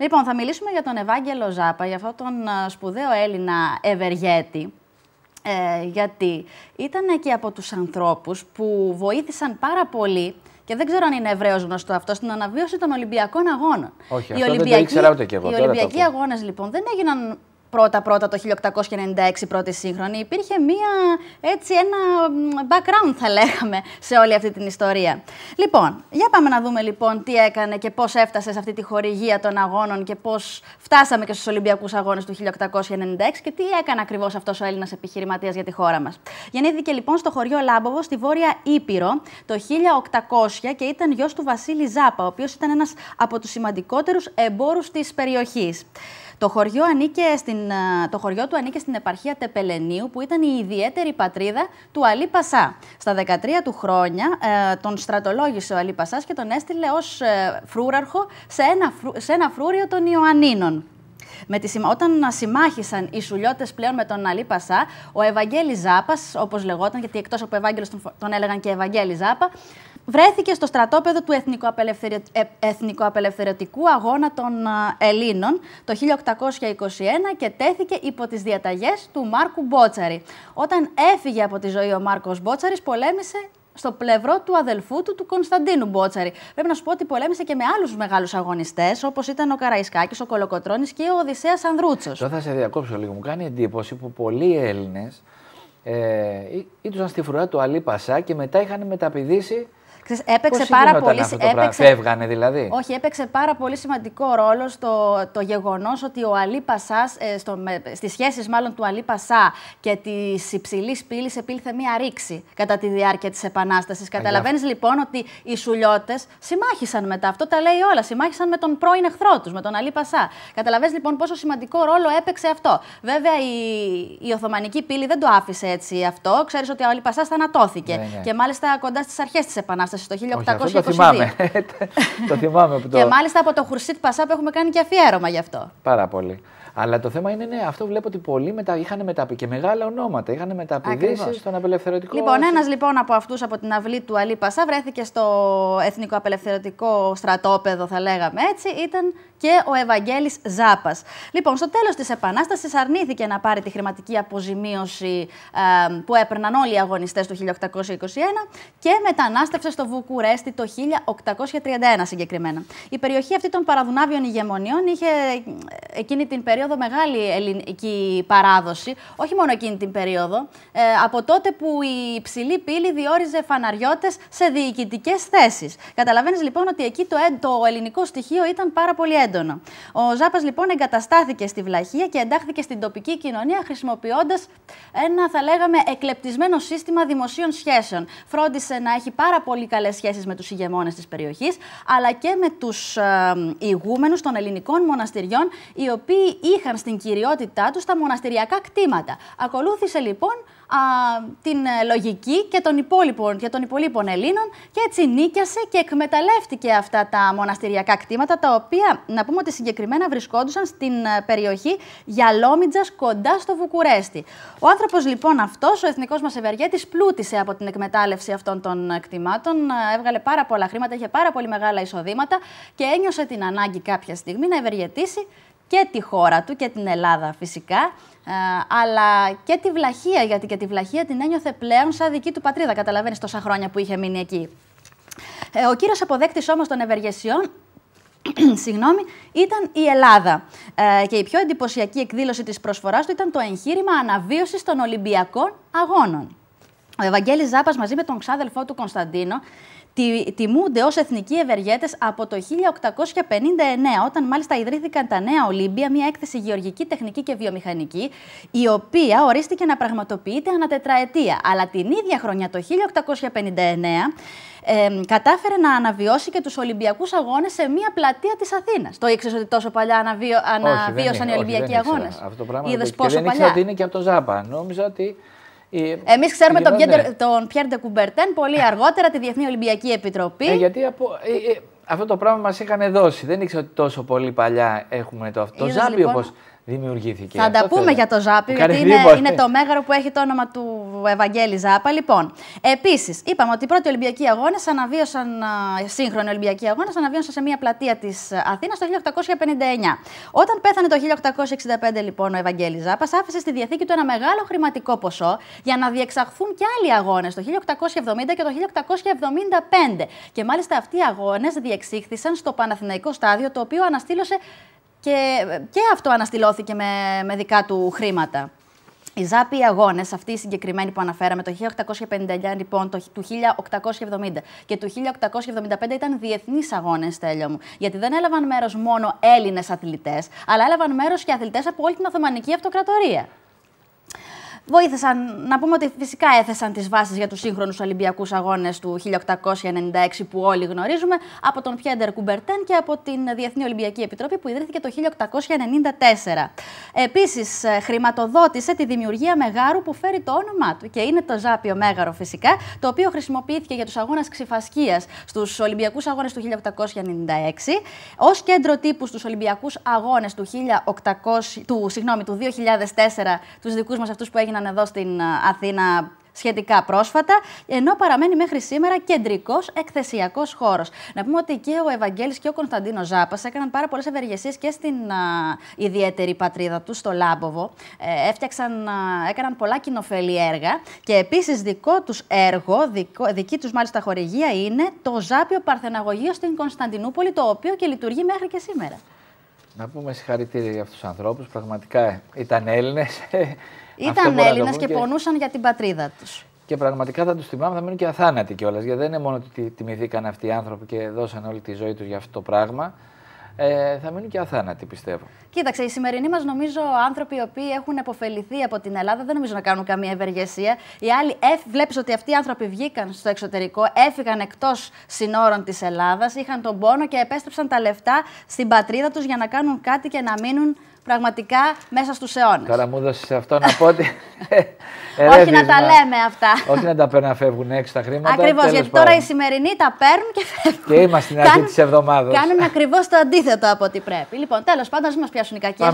Λοιπόν, θα μιλήσουμε για τον Ευάγγελο Ζάπα, για αυτόν τον σπουδαίο Έλληνα ευεργέτη. Ε, γιατί ήταν και από τους ανθρώπους που βοήθησαν πάρα πολύ και δεν ξέρω αν είναι ευρέως γνωστό αυτό, στην αναβίωση των Ολυμπιακών Αγώνων. Όχι, οι αυτό Ολυμπιακοί, δεν το ήξερα ούτε και εγώ. Οι Ολυμπιακοί Αγώνες λοιπόν δεν έγιναν πρώτα-πρώτα το 1896 πρώτη σύγχρονη, υπήρχε μία, έτσι, ένα background θα λέγαμε σε όλη αυτή την ιστορία. Λοιπόν, για πάμε να δούμε λοιπόν τι έκανε και πώς έφτασε σε αυτή τη χορηγία των αγώνων και πώς φτάσαμε και στους Ολυμπιακούς Αγώνες του 1896 και τι έκανε ακριβώς αυτός ο Έλληνας επιχειρηματίας για τη χώρα μας. Γεννήθηκε λοιπόν στο χωριό Λάμποβο στη Βόρεια Ήπειρο το 1800 και ήταν γιος του Βασίλη Ζάπα, ο οποίος ήταν ένας από τους σημαντικότερους εμπόρους της περιοχής. Το χωριό, ανήκε στην, ε, το χωριό του ανήκε στην επαρχία Τεπελενίου, που ήταν η ιδιαίτερη πατρίδα του Αλή Πασά. Στα 13 του χρόνια ε, τον στρατολόγησε ο Αλή Πασάς και τον έστειλε ως ε, φρούραρχο σε ένα, σε ένα φρούριο των Ιωαννίνων. Με τη, όταν συμμάχησαν οι σουλιώτες πλέον με τον Αλή Πασά, ο Ευαγγέλης Ζάπας, όπως λεγόταν, γιατί εκτός από Ευάγγελος τον, τον έλεγαν και Ευαγγέλη Ζάπα, βρέθηκε στο στρατόπεδο του ε, Εθνικοαπελευθερωτικού Αγώνα των ε, Ελλήνων το 1821 και τέθηκε υπό τις διαταγές του Μάρκου Μπότσαρη. Όταν έφυγε από τη ζωή ο Μάρκος Μπότσαρης, πολέμησε στο πλευρό του αδελφού του, του Κωνσταντίνου Μπότσαρη. Πρέπει να σου πω ότι πολέμησε και με άλλους μεγάλους αγωνιστές, όπως ήταν ο Καραϊσκάκης, ο Κολοκοτρόνη και ο Οδυσσέας Ανδρούτσος. Τώρα θα σε διακόψω λίγο. Μου κάνει εντύπωση που πολλοί Έλληνες ε, στη φρουρά του Αλή Πασά και μετά είχαν μεταπηδήσει Ξέρεις, έπαιξε Πώς πάρα πολύ. Δηλαδή? Όχι, έπαιξε πάρα πολύ σημαντικό ρόλο στο το γεγονός ότι ο Αλή Πασά, ε, στις σχέσεις μάλλον του Αλή Πασά και της υψηλής πύλης, επήλθε μία ρήξη κατά τη διάρκεια της Επανάστασης. Καταλαβαίνεις λοιπόν ότι οι σουλιώτες συμμάχησαν μετά. Αυτό τα λέει όλα. Συμμάχησαν με τον πρώην εχθρό τους, με τον Αλή Πασά. Καταλαβαίνεις λοιπόν πόσο σημαντικό ρόλο έπαιξε αυτό. Βέβαια η, η Οθωμανική πύλη δεν το άφησε έτσι αυτό. Ξέρεις ότι ο Αλή Πασάς θανατώθηκε. Ναι, ναι. Και μάλιστα κοντά στις αρχές της Επανάστασης το 1822. το θυμάμαι. Και μάλιστα από το Χουρσίτ Πασά που έχουμε κάνει και αφιέρωμα γι' αυτό. Πάρα πολύ. Αλλά το θέμα είναι, ναι, αυτό βλέπω ότι πολλοί μετα... είχαν μεταπεί και μεγάλα ονόματα. Είχαν μεταπηδήσει στον απελευθερωτικό. Λοιπόν, ένας λοιπόν από αυτούς από την αυλή του Αλή Πασά βρέθηκε στο Εθνικό Απελευθερωτικό Στρατόπεδο, θα λέγαμε έτσι. Ήταν και ο Ευαγγέλης Ζάπας. Λοιπόν, στο τέλος της Επανάστασης αρνήθηκε να πάρει τη χρηματική αποζημίωση που έπαιρναν όλοι οι αγωνιστές του 1821 και μετανάστευσε στο Βουκουρέστι το 1831 συγκεκριμένα. Η περιοχή αυτή των παραδουνάβιων ηγεμονιών είχε ε, εκείνη την περίοδο μεγάλη ελληνική παράδοση, όχι μόνο εκείνη την περίοδο, ε, από τότε που η υψηλή πύλη διόριζε φαναριώτες σε διοικητικές θέσεις. Καταλαβαίνεις λοιπόν ότι εκεί το, το ελληνικό στοιχείο ήταν πάρα πολύ έντονο. Ο Ζάπας λοιπόν εγκαταστάθηκε στη Βλαχία και εντάχθηκε στην τοπική κοινωνία χρησιμοποιώντας ένα, θα λέγαμε, εκλεπτισμένο σύστημα δημοσίων σχέσεων. Φρόντισε να έχει πάρα πολύ καλές σχέσεις με τους ηγεμόνες της περιοχής, αλλά και με τους ε, ηγούμενους των ελληνικών μοναστηριών, οι οποίοι είχαν στην κυριότητά τους τα μοναστηριακά κτήματα. Ακολούθησε λοιπόν την ε, λογική και των υπόλοιπων, των Ελλήνων και έτσι νίκιασε και εκμεταλλεύτηκε αυτά τα μοναστηριακά κτήματα τα οποία να πούμε ότι συγκεκριμένα βρισκόντουσαν στην ε, περιοχή Γιαλόμιτζας κοντά στο Βουκουρέστι. Ο άνθρωπος λοιπόν αυτός, ο εθνικός μας ευεργέτης, πλούτησε από την εκμετάλλευση αυτών των ε, κτημάτων, έβγαλε πάρα πολλά χρήματα, είχε πάρα πολύ μεγάλα εισοδήματα και ένιωσε την ανάγκη κάποια στιγμή να ευεργετήσει και τη χώρα του και την Ελλάδα φυσικά, ε, αλλά και τη Βλαχία, γιατί και τη Βλαχία την ένιωθε πλέον σαν δική του πατρίδα, καταλαβαίνεις τόσα χρόνια που είχε μείνει εκεί. Ε, ο κύριος αποδέκτης όμως των ευεργεσιών συγγνώμη, ήταν η Ελλάδα. Ε, και η πιο εντυπωσιακή εκδήλωση της προσφοράς του ήταν το εγχείρημα αναβίωσης των Ολυμπιακών Αγώνων. Ο Ευαγγέλης Ζάπας μαζί με τον ξάδελφό του Κωνσταντίνο τι, τιμούνται ως εθνικοί ευεργέτες από το 1859, όταν μάλιστα ιδρύθηκαν τα Νέα Ολύμπια, μια έκθεση γεωργική, τεχνική και βιομηχανική, η οποία ορίστηκε να πραγματοποιείται ανά τετραετία. Αλλά την ίδια χρονιά, το 1859, ε, κατάφερε να αναβιώσει και τους Ολυμπιακούς Αγώνες σε μια πλατεία της Αθήνας. Το ήξερες ότι τόσο παλιά αναβίωσαν οι Ολυμπιακοί Αγώνες. Αυτό το πράγμα δεν παλιά. ότι είναι και από τον Ζάπα. Νόμιζα ότι Εμείς ξέρουμε τον, ναι. τον Πιέρ πολύ αργότερα, τη Διεθνή Ολυμπιακή Επιτροπή. Ε, γιατί ε, ε, αυτό το πράγμα μας είχαν δώσει. Δεν ήξερα ότι τόσο πολύ παλιά έχουμε το αυτό. Το Ζάμπι, λοιπόν? όπως δημιουργήθηκε. Θα τα πούμε για το Ζάπη γιατί είναι, είναι, το μέγαρο που έχει το όνομα του Ευαγγέλη Ζάπα. Λοιπόν, επίσης, είπαμε ότι οι πρώτοι Ολυμπιακοί Αγώνες αναβίωσαν, σύγχρονοι Ολυμπιακοί Αγώνες, αναβίωσαν σε μια πλατεία της Αθήνας το 1859. Όταν πέθανε το 1865, λοιπόν, ο Ευαγγέλη Ζάπα άφησε στη διαθήκη του ένα μεγάλο χρηματικό ποσό για να διεξαχθούν και άλλοι αγώνες το 1870 και το 1875. Και μάλιστα αυτοί οι αγώνες διεξήχθησαν στο Παναθηναϊκό Στάδιο, το οποίο αναστήλωσε και, και αυτό αναστηλώθηκε με, με δικά του χρήματα. Οι Ζάπιοι αγώνε, αυτοί οι συγκεκριμένοι που αναφέραμε, το 1859 λοιπόν, το, του 1870 και του 1875 ήταν διεθνείς αγώνες, τέλειο μου. Γιατί δεν έλαβαν μέρος μόνο Έλληνες αθλητές, αλλά έλαβαν μέρος και αθλητές από όλη την Οθωμανική Αυτοκρατορία βοήθησαν, να πούμε ότι φυσικά έθεσαν τις βάσεις για τους σύγχρονους Ολυμπιακούς Αγώνες του 1896 που όλοι γνωρίζουμε από τον Πιέντερ Κουμπερτέν και από την Διεθνή Ολυμπιακή Επιτροπή που ιδρύθηκε το 1894. Επίσης ε, χρηματοδότησε τη δημιουργία μεγάρου που φέρει το όνομά του και είναι το Ζάπιο Μέγαρο φυσικά, το οποίο χρησιμοποιήθηκε για τους αγώνες ξυφασκίας στους Ολυμπιακούς Αγώνες του 1896, ως κέντρο τύπου στους Ολυμπιακούς Αγώνες του, 1800, του, συγγνώμη, του 2004, τους δικούς μας αυτούς που έγιναν έγιναν εδώ στην ε, Αθήνα σχετικά πρόσφατα, ενώ παραμένει μέχρι σήμερα κεντρικός εκθεσιακός χώρος. Να πούμε ότι και ο Ευαγγέλης και ο Κωνσταντίνος Ζάπας έκαναν πάρα πολλές ευεργεσίες και στην ε, ιδιαίτερη πατρίδα τους, στο Λάμποβο. Ε, έφτιαξαν, α, ε, έκαναν πολλά κοινοφελή έργα και επίσης δικό τους έργο, δικό, δική τους μάλιστα χορηγία, είναι το Ζάπιο Παρθεναγωγείο στην Κωνσταντινούπολη, το οποίο και λειτουργεί μέχρι και σήμερα. Να πούμε συγχαρητήρια για αυτούς τους ανθρώπους. Πραγματικά ήταν Έλληνες. Ήταν Έλληνε και, πονούσαν για την πατρίδα τους. Και πραγματικά θα τους θυμάμαι, θα μείνουν και αθάνατοι κιόλας. Γιατί δεν είναι μόνο ότι τιμηθήκαν αυτοί οι άνθρωποι και δώσαν όλη τη ζωή τους για αυτό το πράγμα. Ε, θα μείνουν και αθάνατοι, πιστεύω. Κοίταξε, οι σημερινοί μας, νομίζω, άνθρωποι οι οποίοι έχουν αποφεληθεί από την Ελλάδα, δεν νομίζω να κάνουν καμία ευεργεσία. Οι άλλοι, βλέπεις ότι αυτοί οι άνθρωποι βγήκαν στο εξωτερικό, έφυγαν εκτός συνόρων της Ελλάδας, είχαν τον πόνο και επέστρεψαν τα λεφτά στην πατρίδα τους για να κάνουν κάτι και να μείνουν πραγματικά μέσα στους αιώνες. Τώρα μου έδωσε αυτό να πω ότι. Ε, Όχι να τα λέμε αυτά. Όχι να τα παίρνουν φεύγουν έξω τα χρήματα. Ακριβώς, γιατί τώρα οι σημερινοί τα παίρνουν και φεύγουν. Και είμαστε στην αρχή της εβδομάδας. Κάνουν ακριβώς το αντίθετο από ό,τι πρέπει. Λοιπόν, τέλος πάντων, ας μας πιάσουν οι κακέ